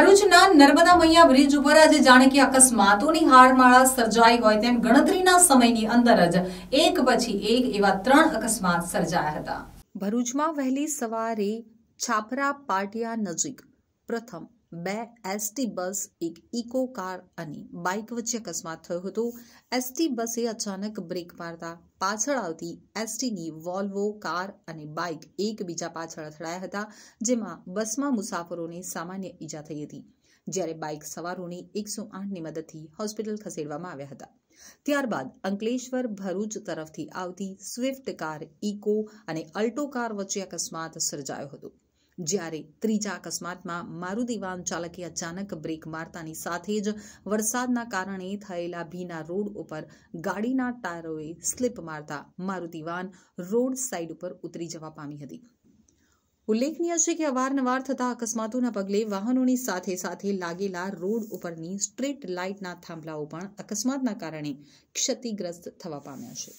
ભરૂચના નર્મદા મૈયા બ્રિજ ઉપર આજે જાણે કે અકસ્માતોની હારમાળા સર્જાઈ હોય તેમ ગણતરીના સમયની અંદર જ એક પછી એક એવા ત્રણ અકસ્માત સર્જાયા હતા ભરૂચમાં વહેલી સવારે છાપરા પાટિયા નજીક પ્રથમ બે એસટી બસ એક ઇકો કાર અને બાઇક વચ્ચે અકસ્માત થયો હતો એસટી બસે અચાનક બ્રેક મારતા પાછળ આવતી એસટીની વોલ્વો કાર અને બાઇક એકબીજા પાછળ અથડાયા હતા જેમાં બસમાં મુસાફરોને સામાન્ય ઈજા થઈ હતી જ્યારે બાઇક સવારોને એકસો આઠની મદદથી હોસ્પિટલ ખસેડવામાં આવ્યા હતા ત્યારબાદ અંકલેશ્વર ભરૂચ તરફથી આવતી સ્વિફ્ટ કાર ઇકો અને અલ્ટો કાર વચ્ચે અકસ્માત સર્જાયો હતો જ્યારે ત્રીજા અકસ્માતમાં મારુતિ વાહન ચાલકે અચાનક બ્રેક મારતાની સાથે જ વરસાદના કારણે થયેલા ભીના રોડ ઉપર ગાડીના ટાયરોએ સ્લીપ મારતા મારુતિ વાહન રોડ સાઇડ ઉપર ઉતરી જવા પામી હતી ઉલ્લેખનીય છે કે અવારનવાર થતા અકસ્માતોના પગલે વાહનોની સાથે સાથે લાગેલા રોડ ઉપરની સ્ટ્રીટ લાઇટના થાંભલાઓ પણ અકસ્માતના કારણે ક્ષતિગ્રસ્ત થવા પામ્યા છે